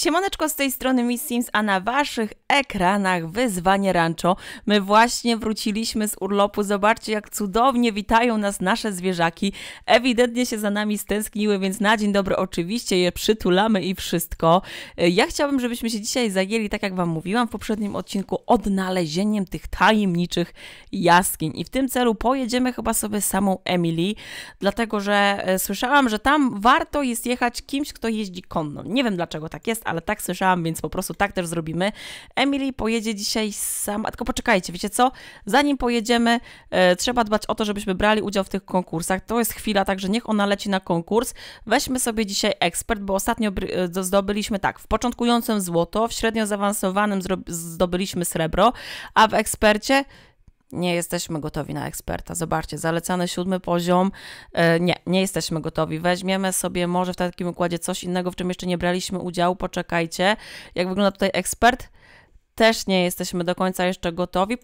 Siemaneczko z tej strony Miss Sims, a na waszych ekranach wyzwanie rancho. My właśnie wróciliśmy z urlopu. Zobaczcie, jak cudownie witają nas nasze zwierzaki. Ewidentnie się za nami stęskniły, więc na dzień dobry oczywiście je przytulamy i wszystko. Ja chciałabym, żebyśmy się dzisiaj zajęli, tak jak wam mówiłam w poprzednim odcinku, odnalezieniem tych tajemniczych jaskiń. I w tym celu pojedziemy chyba sobie samą Emily, dlatego że e, słyszałam, że tam warto jest jechać kimś, kto jeździ konno. Nie wiem dlaczego tak jest, ale tak słyszałam, więc po prostu tak też zrobimy. Emily pojedzie dzisiaj sama, tylko poczekajcie, wiecie co? Zanim pojedziemy, e, trzeba dbać o to, żebyśmy brali udział w tych konkursach. To jest chwila, także niech ona leci na konkurs. Weźmy sobie dzisiaj ekspert, bo ostatnio e, zdobyliśmy tak, w początkującym złoto, w średnio zaawansowanym zdobyliśmy srebro, a w ekspercie nie jesteśmy gotowi na eksperta. Zobaczcie, zalecany siódmy poziom, e, nie, nie jesteśmy gotowi. Weźmiemy sobie może w takim układzie coś innego, w czym jeszcze nie braliśmy udziału, poczekajcie. Jak wygląda tutaj ekspert? też nie jesteśmy do końca jeszcze gotowi.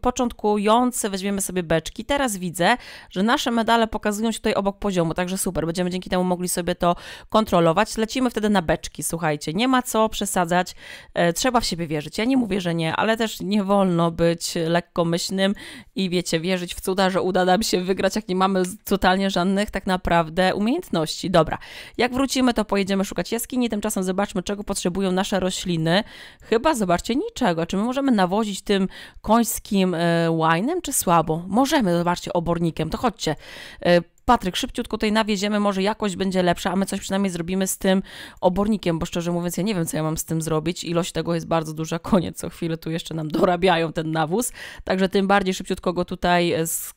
początkujący weźmiemy sobie beczki. Teraz widzę, że nasze medale pokazują się tutaj obok poziomu, także super. Będziemy dzięki temu mogli sobie to kontrolować. Lecimy wtedy na beczki, słuchajcie. Nie ma co przesadzać, e, trzeba w siebie wierzyć. Ja nie mówię, że nie, ale też nie wolno być lekkomyślnym i wiecie, wierzyć w cuda, że uda nam się wygrać, jak nie mamy totalnie żadnych tak naprawdę umiejętności. Dobra, jak wrócimy, to pojedziemy szukać jaskini. Tymczasem zobaczmy, czego potrzebują nasze rośliny. Chyba zobaczcie, trakcie niczego. Czy my możemy nawozić tym końskim łajnem, e, czy słabo? Możemy, zobaczcie, obornikiem. To chodźcie, e, Patryk, szybciutko tutaj nawieziemy, może jakość będzie lepsza, a my coś przynajmniej zrobimy z tym obornikiem, bo szczerze mówiąc, ja nie wiem, co ja mam z tym zrobić. Ilość tego jest bardzo duża, koniec, co chwilę tu jeszcze nam dorabiają ten nawóz, także tym bardziej szybciutko go tutaj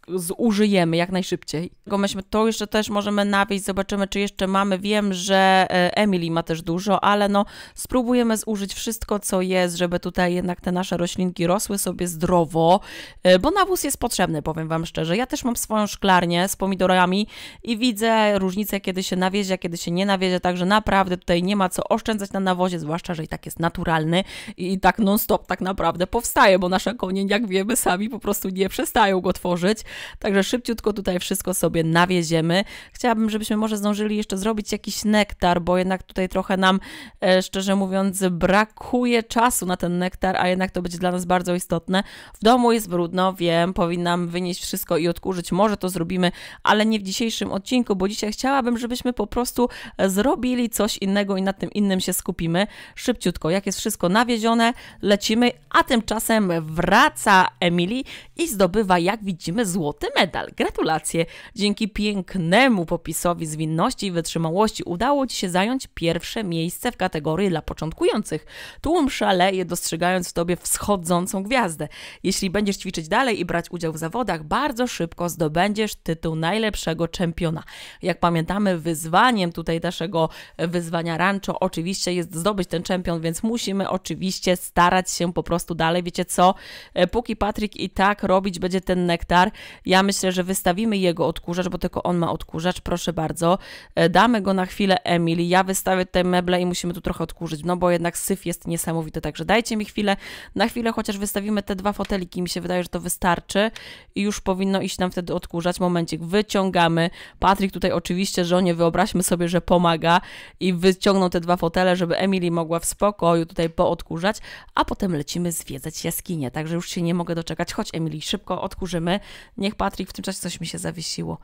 zużyjemy jak najszybciej. Myśmy to jeszcze też możemy nawieźć, zobaczymy, czy jeszcze mamy. Wiem, że e, Emily ma też dużo, ale no spróbujemy zużyć wszystko, co jest, żeby tutaj jednak te nasze roślinki rosły sobie zdrowo, e, bo nawóz jest potrzebny, powiem Wam szczerze. Ja też mam swoją szklarnię z pomidorami, i widzę różnicę, kiedy się nawiezie, kiedy się nie nawiezie, także naprawdę tutaj nie ma co oszczędzać na nawozie, zwłaszcza, że i tak jest naturalny i, tak non-stop tak naprawdę powstaje, bo nasze konie, jak wiemy, sami po prostu nie przestają go tworzyć, także szybciutko tutaj wszystko sobie nawieziemy. Chciałabym, żebyśmy może zdążyli jeszcze zrobić jakiś nektar, bo jednak tutaj trochę nam, e, szczerze mówiąc, brakuje czasu na ten nektar, a jednak to będzie dla nas bardzo istotne. W domu jest brudno, wiem, powinnam wynieść wszystko i odkurzyć, może to zrobimy, ale nie dzisiejszym odcinku, bo dzisiaj chciałabym, żebyśmy po prostu e, zrobili coś innego i na tym innym się skupimy szybciutko. Jak jest wszystko nawiezione, lecimy, a tymczasem wraca Emily i zdobywa, jak widzimy, złoty medal. Gratulacje! Dzięki pięknemu popisowi zwinności i wytrzymałości udało Ci się zająć pierwsze miejsce w kategorii dla początkujących. Tłum szaleje, dostrzegając w Tobie wschodzącą gwiazdę. Jeśli będziesz ćwiczyć dalej i brać udział w zawodach, bardzo szybko zdobędziesz tytuł najlepszego naszego czempiona. Jak pamiętamy, wyzwaniem tutaj naszego wyzwania rancho oczywiście jest zdobyć ten czempion, więc musimy oczywiście starać się po prostu dalej. Wiecie co? E, póki Patryk i tak robić będzie ten nektar, ja myślę, że wystawimy jego odkurzacz, bo tylko on ma odkurzacz, proszę bardzo. E, damy go na chwilę Emily, ja wystawię te meble i musimy tu trochę odkurzyć, no bo jednak syf jest niesamowity, także dajcie mi chwilę, na chwilę chociaż wystawimy te dwa foteliki, mi się wydaje, że to wystarczy i już powinno iść nam wtedy odkurzać. Momencik, wyciągamy pomagamy. Patryk tutaj oczywiście żonie, wyobraźmy sobie, że pomaga i wyciągnął te dwa fotele, żeby Emily mogła w spokoju tutaj poodkurzać, a potem lecimy zwiedzać jaskinię, także już się nie mogę doczekać. Chodź Emily, szybko odkurzymy. Niech Patryk w tym czasie coś mi się zawiesiło.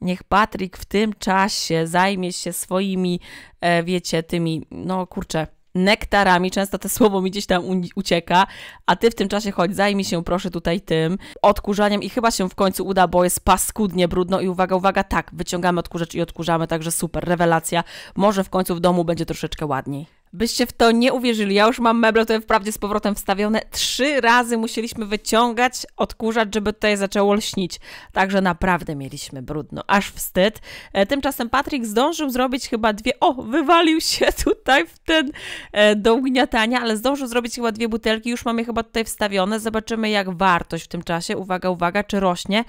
Niech Patryk w tym czasie zajmie się swoimi, e, wiecie, tymi, no kurczę, nektarami, często to słowo mi gdzieś tam ucieka, a ty w tym czasie chodź, zajmij się proszę tutaj tym odkurzaniem i chyba się w końcu uda, bo jest paskudnie brudno i uwaga, uwaga, tak, wyciągamy odkurzacz i odkurzamy, także super, rewelacja, może w końcu w domu będzie troszeczkę ładniej. Byście w to nie uwierzyli. Ja już mam meble tutaj wprawdzie z powrotem wstawione. Trzy razy musieliśmy wyciągać, odkurzać, żeby tutaj zaczęło lśnić. Także naprawdę mieliśmy brudno. Aż wstyd. E, tymczasem Patryk zdążył zrobić chyba dwie... O, wywalił się tutaj w ten e, do ugniatania, ale zdążył zrobić chyba dwie butelki. Już mam je chyba tutaj wstawione. Zobaczymy jak wartość w tym czasie. Uwaga, uwaga, czy rośnie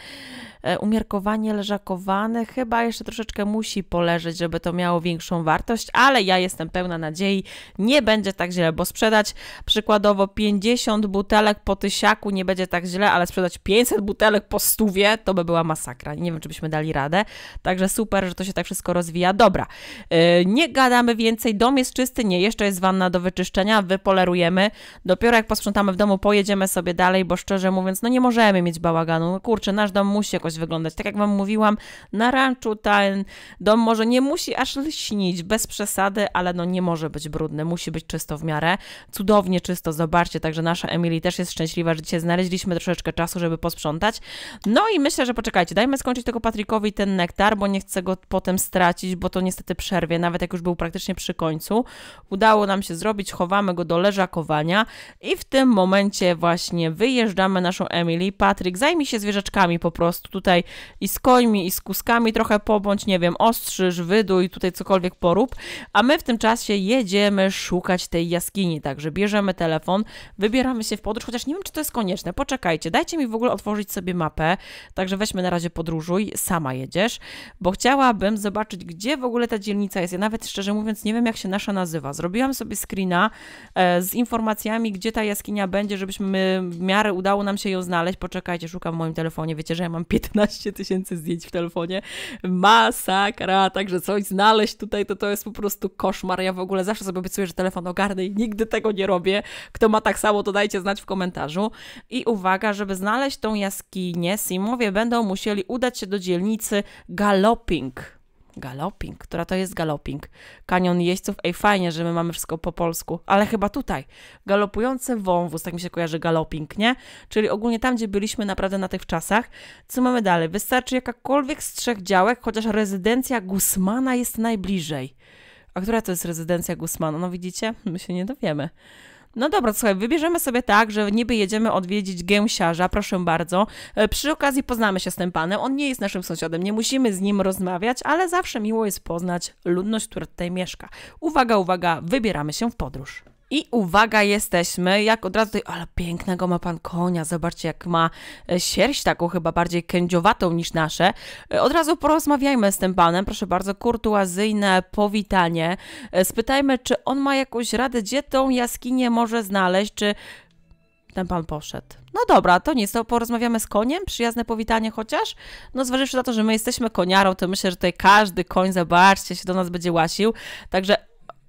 e, umiarkowanie leżakowane. Chyba jeszcze troszeczkę musi poleżeć, żeby to miało większą wartość, ale ja jestem pełna nadziei, nie będzie tak źle, bo sprzedać przykładowo 50 butelek po tysiaku nie będzie tak źle, ale sprzedać 500 butelek po stówie to by była masakra. Nie wiem, czy byśmy dali radę. Także super, że to się tak wszystko rozwija. Dobra, y, nie gadamy więcej, dom jest czysty, nie, jeszcze jest wanna do wyczyszczenia, wypolerujemy. Dopiero jak posprzątamy w domu, pojedziemy sobie dalej, bo szczerze mówiąc, no nie możemy mieć bałaganu. No kurczę, nasz dom musi jakoś wyglądać. Tak jak Wam mówiłam, na ranczu ten dom może nie musi aż lśnić, bez przesady, ale no nie może być brudny brudny, musi być czysto w miarę. Cudownie czysto, zobaczcie, także nasza Emily też jest szczęśliwa, że dzisiaj znaleźliśmy troszeczkę czasu, żeby posprzątać. No i myślę, że poczekajcie, dajmy skończyć tylko Patrykowi ten nektar, bo nie chcę go potem stracić, bo to niestety przerwie, nawet jak już był praktycznie przy końcu. Udało nam się zrobić, chowamy go do leżakowania i w tym momencie właśnie wyjeżdżamy naszą Emily. Patryk, zajmij się zwierzeczkami po prostu tutaj i z końmi, i z kuskami trochę pobądź, nie wiem, ostrzyż, wyduj, tutaj cokolwiek porób, a my w tym czasie jedziemy szukać tej jaskini. Także bierzemy telefon, wybieramy się w podróż, chociaż nie wiem, czy to jest konieczne. Poczekajcie, dajcie mi w ogóle otworzyć sobie mapę. Także weźmy na razie podróżuj, sama jedziesz, bo chciałabym zobaczyć, gdzie w ogóle ta dzielnica jest. Ja nawet szczerze mówiąc nie wiem, jak się nasza nazywa. Zrobiłam sobie screena e, z informacjami, gdzie ta jaskinia będzie, żebyśmy w miarę udało nam się ją znaleźć. Poczekajcie, szukam w moim telefonie. Wiecie, że ja mam 15 tysięcy zdjęć w telefonie. Masakra, także coś znaleźć tutaj, to to jest po prostu koszmar. Ja w ogóle zawsze sobie obiecuję, że telefon ogarnę i nigdy tego nie robię. Kto ma tak samo, to dajcie znać w komentarzu. I uwaga, żeby znaleźć tą jaskinię, Simowie będą musieli udać się do dzielnicy Galoping Galoping, która to jest galoping. Kanion jeźdźców, ej fajnie, że my mamy wszystko po polsku, ale chyba tutaj. Galopujący wąwóz, tak mi się kojarzy galoping, nie? Czyli ogólnie tam, gdzie byliśmy naprawdę na tych czasach. Co mamy dalej? Wystarczy jakakolwiek z trzech działek, chociaż rezydencja Guzmana jest najbliżej. A która to jest rezydencja Guzmana? No widzicie, my się nie dowiemy. No dobra, słuchaj, wybierzemy sobie tak, że niby jedziemy odwiedzić gęsiarza, proszę bardzo. E, przy okazji poznamy się z tym panem, on nie jest naszym sąsiadem, nie musimy z nim rozmawiać, ale zawsze miło jest poznać ludność, która tutaj mieszka. Uwaga, uwaga, wybieramy się w podróż. I uwaga, jesteśmy, jak od razu tutaj, ale pięknego ma pan konia, zobaczcie jak ma e, sierść taką chyba bardziej kędziowatą niż nasze. E, od razu porozmawiajmy z tym panem, proszę bardzo, kurtuazyjne powitanie. E, spytajmy, czy on ma jakąś radę, gdzie tą jaskinię może znaleźć, czy ten pan poszedł. No dobra, to nic, to porozmawiamy z koniem, przyjazne powitanie chociaż. No zważywszy na to, że my jesteśmy koniarą, to myślę, że tutaj każdy koń, zobaczcie, się do nas będzie łasił. Także,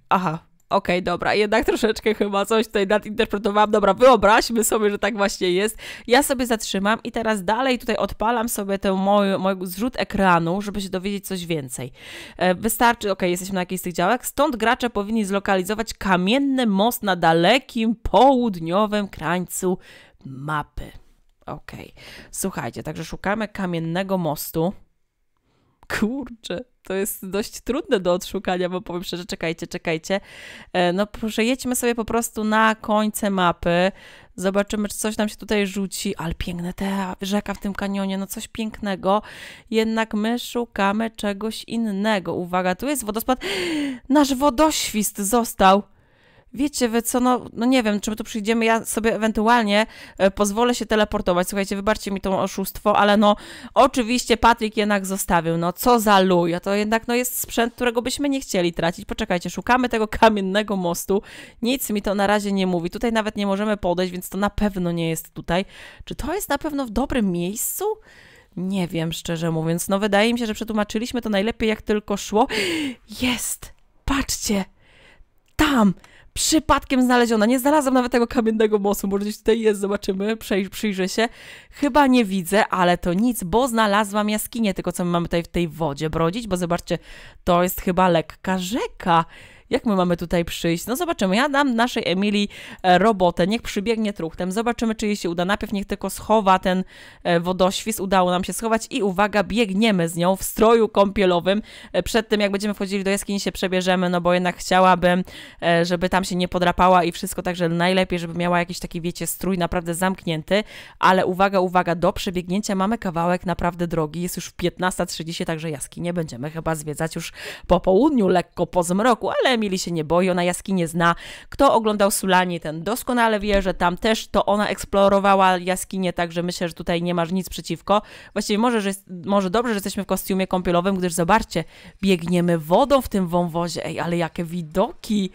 aha, okej, okay, dobra, jednak troszeczkę chyba coś tutaj nadinterpretowałam, dobra, wyobraźmy sobie, że tak właśnie jest. Ja sobie zatrzymam i teraz dalej tutaj odpalam sobie ten mój, mój zrzut ekranu, żeby się dowiedzieć coś więcej. E, wystarczy, okej, okay, jesteśmy na jakiejś z tych działek, stąd gracze powinni zlokalizować kamienny most na dalekim południowym krańcu mapy. Okej, okay. słuchajcie, także szukamy kamiennego mostu kurczę, to jest dość trudne do odszukania, bo powiem szczerze, czekajcie, czekajcie. E, no proszę, jedźmy sobie po prostu na końce mapy, zobaczymy, czy coś nam się tutaj rzuci, ale piękne te rzeka w tym kanionie, no coś pięknego. Jednak my szukamy czegoś innego. Uwaga, tu jest wodospad. Nasz wodoświst został wiecie wy co, no, no nie wiem, czy my tu przyjdziemy, ja sobie ewentualnie e, pozwolę się teleportować. Słuchajcie, wybaczcie mi to oszustwo, ale no oczywiście Patryk jednak zostawił, no co za luj, a to jednak no jest sprzęt, którego byśmy nie chcieli tracić. Poczekajcie, szukamy tego kamiennego mostu, nic mi to na razie nie mówi, tutaj nawet nie możemy podejść, więc to na pewno nie jest tutaj. Czy to jest na pewno w dobrym miejscu? Nie wiem, szczerze mówiąc. No wydaje mi się, że przetłumaczyliśmy to najlepiej jak tylko szło. Jest! Patrzcie! Tam! przypadkiem znaleziona. Nie znalazłam nawet tego kamiennego mostu. Może gdzieś tutaj jest, zobaczymy, Przej przyjrzę się. Chyba nie widzę, ale to nic, bo znalazłam jaskinię. Tylko co my mamy tutaj w tej wodzie brodzić, bo zobaczcie, to jest chyba lekka rzeka. Jak my mamy tutaj przyjść? No zobaczymy. Ja dam naszej Emilii e, robotę. Niech przybiegnie truchtem. Zobaczymy, czy jej się uda. Najpierw niech tylko schowa ten e, wodoświz. Udało nam się schować i uwaga, biegniemy z nią w stroju kąpielowym. E, przed tym, jak będziemy wchodzili do jaskini, się przebierzemy, no bo jednak chciałabym, żeby tam się nie podrapała i wszystko, także najlepiej, żeby miała jakiś taki, wiecie, strój naprawdę zamknięty. Ale uwaga, uwaga, do przebiegnięcia mamy kawałek naprawdę drogi. Jest już 15.30, także jaskinie będziemy chyba zwiedzać już po południu, lekko po zmroku, ale Emily się nie boi, ona jaskinie zna. Kto oglądał Sulani, ten doskonale wie, że tam też to ona eksplorowała jaskinie, także myślę, że tutaj nie masz nic przeciwko. Właściwie może, że może dobrze, że jesteśmy w kostiumie kąpielowym, gdyż zobaczcie, biegniemy wodą w tym wąwozie. Ej, ale jakie widoki!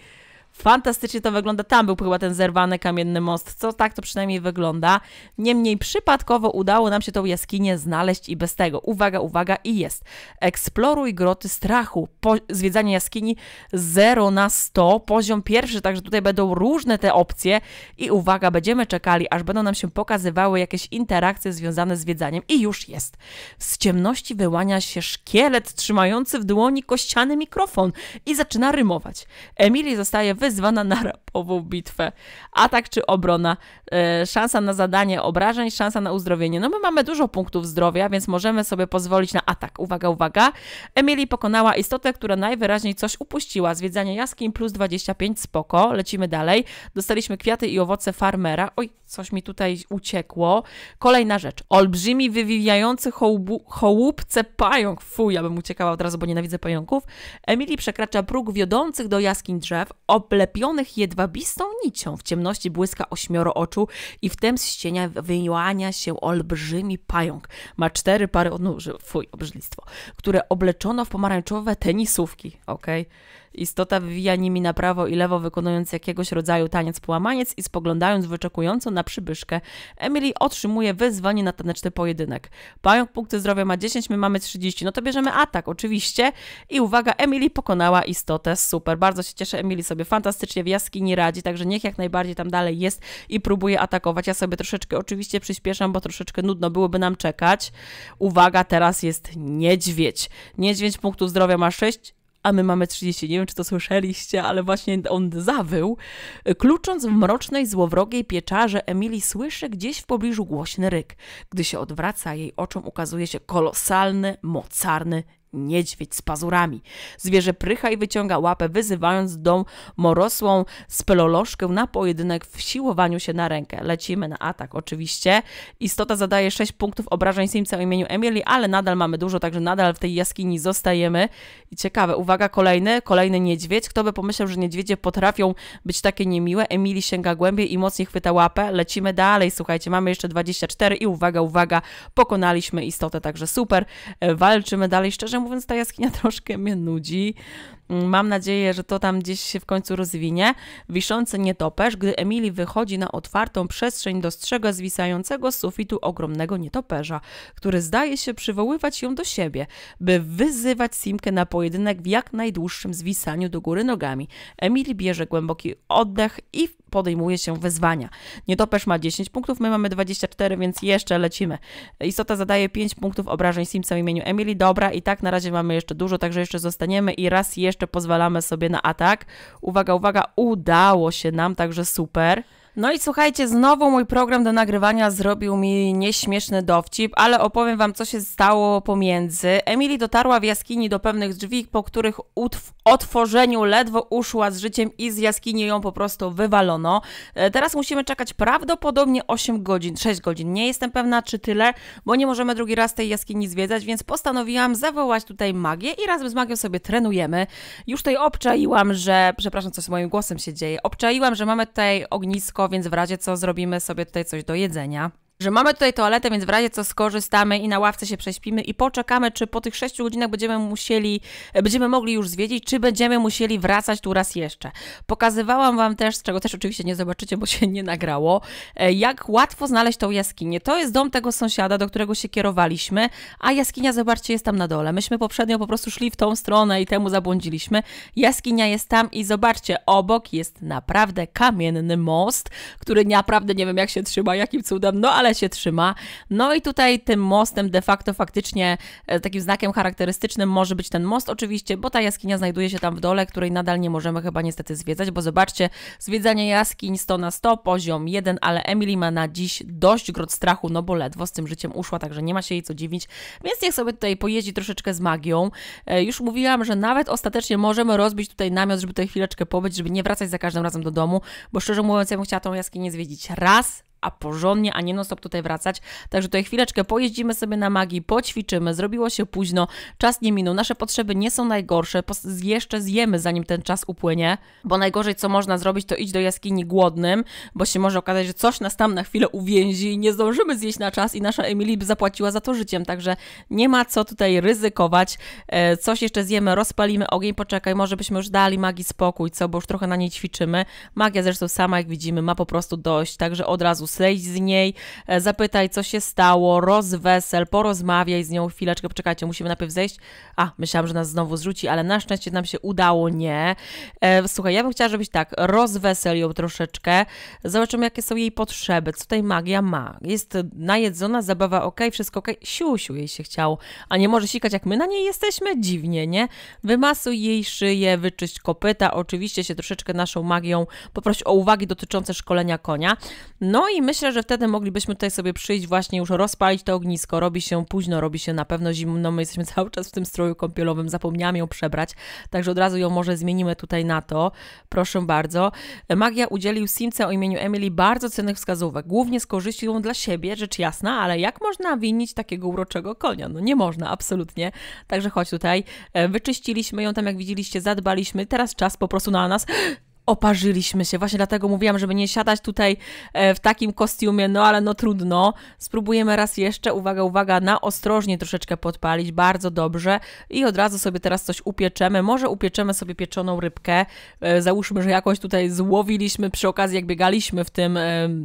Fantastycznie to wygląda. Tam był chyba ten zerwany kamienny most, co tak to przynajmniej wygląda. Niemniej przypadkowo udało nam się tą jaskinię znaleźć i bez tego. Uwaga, uwaga i jest. Eksploruj groty strachu. Po zwiedzanie jaskini 0 na 100, poziom pierwszy, także tutaj będą różne te opcje i uwaga, będziemy czekali, aż będą nam się pokazywały jakieś interakcje związane z zwiedzaniem i już jest. Z ciemności wyłania się szkielet trzymający w dłoni kościany mikrofon i zaczyna rymować. Emily zostaje wy wezwana na rapową bitwę. Atak czy obrona, e, szansa na zadanie obrażeń, szansa na uzdrowienie. No my mamy dużo punktów zdrowia, więc możemy sobie pozwolić na atak. Uwaga, uwaga. Emily pokonała istotę, która najwyraźniej coś upuściła. Zwiedzanie jaskiń plus 25, spoko. Lecimy dalej. Dostaliśmy kwiaty i owoce farmera. Oj, coś mi tutaj uciekło. Kolejna rzecz. Olbrzymi, wywijający chołupce pająk. Fuj, ja bym uciekała od razu, bo nienawidzę pająków. Emily przekracza próg wiodących do jaskiń drzew. Obl wylepionych jedwabistą nicią. W ciemności błyska ośmioro oczu i wtem z ścienia wyłania się olbrzymi pająk. Ma cztery pary odnóży, fuj, obrzydlistwo, które obleczono w pomarańczowe tenisówki, okej? Okay? Istota wywija nimi na prawo i lewo, wykonując jakiegoś rodzaju taniec połamaniec i spoglądając wyczekująco na przybyszkę. Emily otrzymuje wezwanie na taneczny pojedynek. Pająk punkty zdrowia ma 10, my mamy 30. No to bierzemy atak, oczywiście. I uwaga, Emily pokonała istotę. Super, bardzo się cieszę. Emily sobie fantastycznie w jaskini radzi, także niech jak najbardziej tam dalej jest i próbuje atakować. Ja sobie troszeczkę oczywiście przyspieszam, bo troszeczkę nudno byłoby nam czekać. Uwaga, teraz jest niedźwiedź. Niedźwiedź punktów zdrowia ma 6, a my mamy 30. Nie wiem, czy to słyszeliście, ale właśnie on zawył. Klucząc w mrocznej, złowrogiej pieczarze, Emily słyszy gdzieś w pobliżu głośny ryk. Gdy się odwraca, jej oczom ukazuje się kolosalny, mocarny Niedźwiedź z pazurami. Zwierzę prycha i wyciąga łapę, wyzywając dom morosłą spelolożkę na pojedynek w siłowaniu się na rękę. Lecimy na atak oczywiście. Istota zadaje 6 punktów obrażeń Simca o imieniu Emily, ale nadal mamy dużo, także nadal w tej jaskini zostajemy. I ciekawe, uwaga, kolejny, kolejny niedźwiedź. Kto by pomyślał, że niedźwiedzie potrafią być takie niemiłe? Emily sięga głębiej i mocniej chwyta łapę. Lecimy dalej, słuchajcie, mamy jeszcze 24 i uwaga, uwaga, pokonaliśmy istotę, także super. E, walczymy dalej, szczerze szczerze mówiąc, ta jaskinia troszkę mnie nudzi. Mam nadzieję, że to tam gdzieś się w końcu rozwinie. Wiszący nietoperz, gdy Emily wychodzi na otwartą przestrzeń, dostrzega zwisającego z sufitu ogromnego nietoperza, który zdaje się przywoływać ją do siebie, by wyzywać Simkę na pojedynek w jak najdłuższym zwisaniu do góry nogami. Emily bierze głęboki oddech i podejmuje się wezwania. Nietoperz ma 10 punktów, my mamy 24, więc jeszcze lecimy. Istota zadaje 5 punktów obrażeń Simca w imieniu Emily. Dobra, i tak na razie mamy jeszcze dużo, także jeszcze zostaniemy i raz jeszcze jeszcze pozwalamy sobie na atak. Uwaga, uwaga, udało się nam, także super. No i słuchajcie, znowu mój program do nagrywania zrobił mi nieśmieszny dowcip, ale opowiem wam, co się stało pomiędzy. Emily dotarła w jaskini do pewnych drzwi, po których otworzeniu ledwo uszła z życiem i z jaskini ją po prostu wywalono. E, teraz musimy czekać prawdopodobnie 8 godzin, 6 godzin. Nie jestem pewna, czy tyle, bo nie możemy drugi raz tej jaskini zwiedzać, więc postanowiłam zawołać tutaj magię i razem z magią sobie trenujemy. Już tutaj obczaiłam, że... Przepraszam, co z moim głosem się dzieje. Obczaiłam, że mamy tutaj ognisko więc w razie co zrobimy sobie tutaj coś do jedzenia że mamy tutaj toaletę, więc w razie co skorzystamy i na ławce się prześpimy i poczekamy, czy po tych sześciu godzinach będziemy musieli, e, będziemy mogli już zwiedzić, czy będziemy musieli wracać tu raz jeszcze. Pokazywałam Wam też, z czego też oczywiście nie zobaczycie, bo się nie nagrało, e, jak łatwo znaleźć tą jaskinię. To jest dom tego sąsiada, do którego się kierowaliśmy, a jaskinia, zobaczcie, jest tam na dole. Myśmy poprzednio po prostu szli w tą stronę i temu zabłądziliśmy. Jaskinia jest tam i zobaczcie, obok jest naprawdę kamienny most, który naprawdę nie wiem jak się trzyma, jakim cudem, no ale się trzyma. No i tutaj tym mostem de facto faktycznie e, takim znakiem charakterystycznym może być ten most oczywiście, bo ta jaskinia znajduje się tam w dole, której nadal nie możemy chyba niestety zwiedzać, bo zobaczcie, zwiedzanie jaskiń 100 na 100, poziom 1, ale Emily ma na dziś dość grot strachu, no bo ledwo z tym życiem uszła, także nie ma się jej co dziwić, więc niech sobie tutaj pojeździ troszeczkę z magią. E, już mówiłam, że nawet ostatecznie możemy rozbić tutaj namiot, żeby tutaj chwileczkę pobyć, żeby nie wracać za każdym razem do domu, bo szczerze mówiąc, ja bym chciała tą jaskinię zwiedzić raz, a porządnie, a nie non-stop tutaj wracać. Także tutaj chwileczkę pojeździmy sobie na magii, poćwiczymy, zrobiło się późno, czas nie minął, nasze potrzeby nie są najgorsze, jeszcze zjemy zanim ten czas upłynie, bo najgorzej co można zrobić to iść do jaskini głodnym, bo się może okazać, że coś nas tam na chwilę uwięzi i nie zdążymy zjeść na czas i nasza Emily by zapłaciła za to życiem, także nie ma co tutaj ryzykować. E, coś jeszcze zjemy, rozpalimy ogień, poczekaj, może byśmy już dali magii spokój, co, bo już trochę na niej ćwiczymy. Magia zresztą sama, jak widzimy, ma po prostu dość, także od razu zejdź z niej, e, zapytaj, co się stało, rozwesel, porozmawiaj z nią chwileczkę, poczekajcie, musimy najpierw zejść. A, myślałam, że nas znowu zrzuci, ale na szczęście nam się udało, nie. E, słuchaj, ja bym chciała, żebyś tak, rozwesel ją troszeczkę, zobaczymy, jakie są jej potrzeby, co tutaj magia ma. Jest najedzona, zabawa ok, wszystko ok, siusiu jej się chciało, a nie może sikać, jak my na niej jesteśmy, dziwnie, nie? Wymasuj jej szyję, wyczyść kopyta, oczywiście się troszeczkę naszą magią, poproś o uwagi dotyczące szkolenia konia. No i i myślę, że wtedy moglibyśmy tutaj sobie przyjść właśnie już rozpalić to ognisko. Robi się późno, robi się na pewno zimno. No, my jesteśmy cały czas w tym stroju kąpielowym, zapomniałam ją przebrać, także od razu ją może zmienimy tutaj na to. Proszę bardzo. Magia udzielił Simce o imieniu Emily bardzo cennych wskazówek, głównie z korzyścią dla siebie, rzecz jasna, ale jak można winić takiego uroczego konia? No nie można, absolutnie. Także chodź tutaj. E, wyczyściliśmy ją tam, jak widzieliście, zadbaliśmy. Teraz czas po prostu na nas oparzyliśmy się. Właśnie dlatego mówiłam, żeby nie siadać tutaj e, w takim kostiumie, no ale no trudno. Spróbujemy raz jeszcze, uwaga, uwaga, na ostrożnie troszeczkę podpalić, bardzo dobrze. I od razu sobie teraz coś upieczemy. Może upieczemy sobie pieczoną rybkę. E, załóżmy, że jakąś tutaj złowiliśmy przy okazji, jak biegaliśmy w tym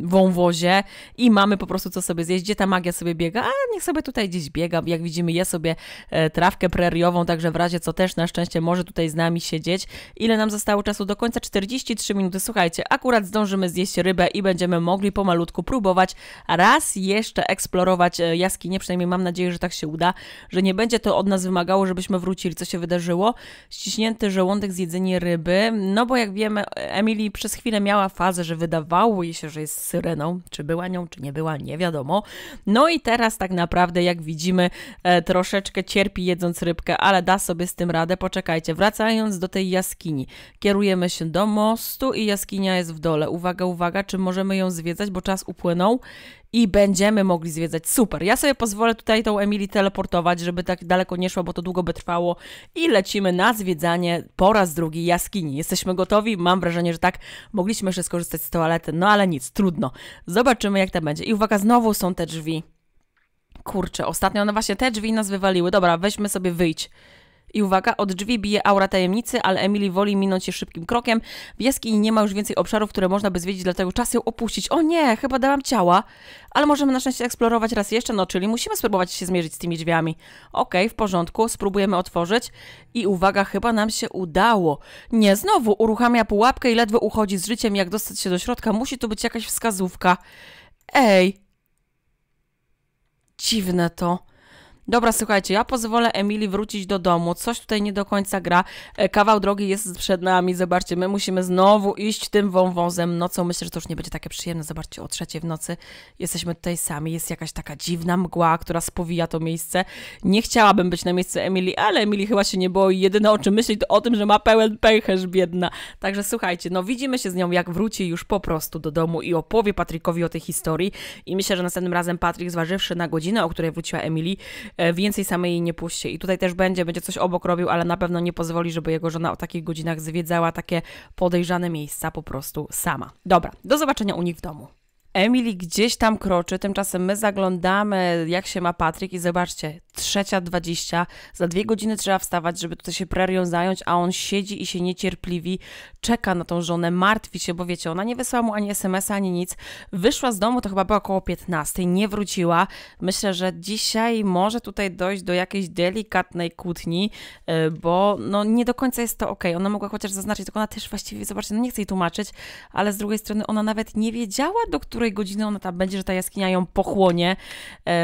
wąwozie i mamy po prostu co sobie zjeść. Gdzie ta magia sobie biega? A niech sobie tutaj gdzieś biega. Jak widzimy, je sobie e, trawkę preriową, także w razie co też na szczęście może tutaj z nami siedzieć. Ile nam zostało czasu do końca? 40 33 minuty. Słuchajcie, akurat zdążymy zjeść rybę i będziemy mogli pomalutku próbować raz jeszcze eksplorować e, jaskinie. Przynajmniej mam nadzieję, że tak się uda, że nie będzie to od nas wymagało, żebyśmy wrócili, co się wydarzyło. Ściśnięty żołądek, zjedzenie ryby. No bo jak wiemy, Emily przez chwilę miała fazę, że wydawało jej się, że jest syreną. Czy była nią, czy nie była, nie wiadomo. No i teraz tak naprawdę, jak widzimy, e, troszeczkę cierpi jedząc rybkę, ale da sobie z tym radę. Poczekajcie, wracając do tej jaskini, kierujemy się do morza mostu i jaskinia jest w dole. Uwaga, uwaga, czy możemy ją zwiedzać, bo czas upłynął i będziemy mogli zwiedzać. Super. Ja sobie pozwolę tutaj tą Emily teleportować, żeby tak daleko nie szła, bo to długo by trwało. I lecimy na zwiedzanie po raz drugi jaskini. Jesteśmy gotowi? Mam wrażenie, że tak. Mogliśmy jeszcze skorzystać z toalety, no ale nic, trudno. Zobaczymy, jak to będzie. I uwaga, znowu są te drzwi. Kurczę, ostatnio one właśnie te drzwi nas wywaliły. Dobra, weźmy sobie wyjść. I uwaga, od drzwi bije aura tajemnicy, ale Emily woli minąć je szybkim krokiem. W jaskini nie ma już więcej obszarów, które można by zwiedzić, dlatego czas ją opuścić. O nie, chyba dałam ciała. Ale możemy na szczęście eksplorować raz jeszcze, no czyli musimy spróbować się zmierzyć z tymi drzwiami. Okej, okay, w porządku, spróbujemy otworzyć. I uwaga, chyba nam się udało. Nie, znowu uruchamia pułapkę i ledwo uchodzi z życiem. Jak dostać się do środka, musi tu być jakaś wskazówka. Ej! Dziwne to. Dobra, słuchajcie, ja pozwolę Emilii wrócić do domu. Coś tutaj nie do końca gra. E, kawał drogi jest przed nami. Zobaczcie, my musimy znowu iść tym wąwozem nocą. Myślę, że to już nie będzie takie przyjemne. Zobaczcie, o trzeciej w nocy jesteśmy tutaj sami. Jest jakaś taka dziwna mgła, która spowija to miejsce. Nie chciałabym być na miejscu Emilii, ale Emilii chyba się nie boi. Jedyne o czym myśli to o tym, że ma pełen pęcherz biedna. Także słuchajcie, no widzimy się z nią, jak wróci już po prostu do domu i opowie Patrykowi o tej historii. I myślę, że następnym razem Patryk, zważywszy na godzinę, o której wróciła Emilii, E, więcej samej jej nie puści. I tutaj też będzie, będzie coś obok robił, ale na pewno nie pozwoli, żeby jego żona o takich godzinach zwiedzała takie podejrzane miejsca po prostu sama. Dobra, do zobaczenia u nich w domu. Emily gdzieś tam kroczy, tymczasem my zaglądamy, jak się ma Patryk i zobaczcie, 3.20. Za dwie godziny trzeba wstawać, żeby tutaj się prerią zająć, a on siedzi i się niecierpliwi, czeka na tą żonę, martwi się, bo wiecie, ona nie wysłała mu ani SMS-a, ani nic. Wyszła z domu, to chyba było około 15, nie wróciła. Myślę, że dzisiaj może tutaj dojść do jakiejś delikatnej kłótni, y, bo no nie do końca jest to ok. Ona mogła chociaż zaznaczyć, tylko ona też właściwie, zobaczcie, no nie chce jej tłumaczyć, ale z drugiej strony ona nawet nie wiedziała, do której godziny ona tam będzie, że ta jaskinia ją pochłonie.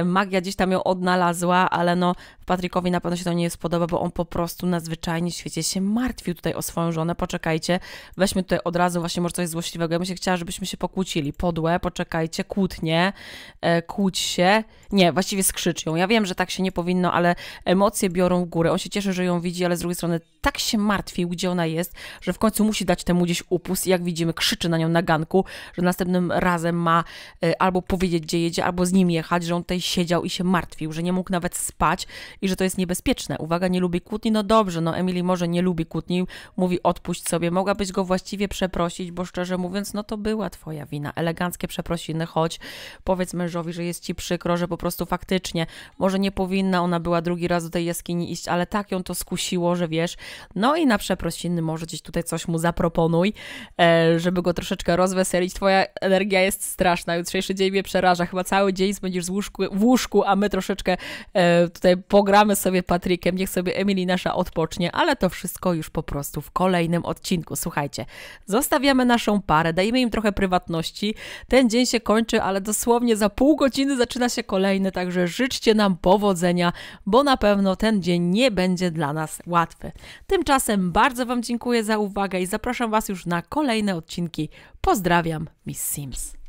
Y, magia gdzieś tam ją odnalazła, ale no Patrykowi na pewno się to nie spodoba, bo on po prostu nadzwyczajnie w świecie się martwił tutaj o swoją żonę. Poczekajcie, weźmy tutaj od razu właśnie może coś złośliwego. Ja bym się chciała, żebyśmy się pokłócili. Podłe, poczekajcie, kłótnie, e, kłóć się. Nie, właściwie skrzycz ją. Ja wiem, że tak się nie powinno, ale emocje biorą w górę. On się cieszy, że ją widzi, ale z drugiej strony tak się martwił, gdzie ona jest, że w końcu musi dać temu gdzieś upust i jak widzimy, krzyczy na nią na ganku, że następnym razem ma e, albo powiedzieć, gdzie jedzie, albo z nim jechać, że on tutaj siedział i się martwił, że nie mógł nawet spać i że to jest niebezpieczne. Uwaga, nie lubi kłótni, no dobrze, no Emily może nie lubi kłótni, mówi odpuść sobie, mogłabyś go właściwie przeprosić, bo szczerze mówiąc, no to była twoja wina. Eleganckie przeprosiny, choć powiedz mężowi, że jest ci przykro, że po prostu faktycznie, może nie powinna ona była drugi raz do tej jaskini iść, ale tak ją to skusiło, że wiesz, no i na przeprosiny może gdzieś tutaj coś mu zaproponuj, e, żeby go troszeczkę rozweselić. Twoja energia jest straszna, jutrzejszy dzień mnie przeraża, chyba cały dzień spędzisz w łóżku, w łóżku a my troszeczkę e, tutaj pogadamy pogramy sobie Patrykiem, niech sobie Emily nasza odpocznie, ale to wszystko już po prostu w kolejnym odcinku. Słuchajcie, zostawiamy naszą parę, dajemy im trochę prywatności. Ten dzień się kończy, ale dosłownie za pół godziny zaczyna się kolejny, także życzcie nam powodzenia, bo na pewno ten dzień nie będzie dla nas łatwy. Tymczasem bardzo Wam dziękuję za uwagę i zapraszam Was już na kolejne odcinki. Pozdrawiam, Miss Sims.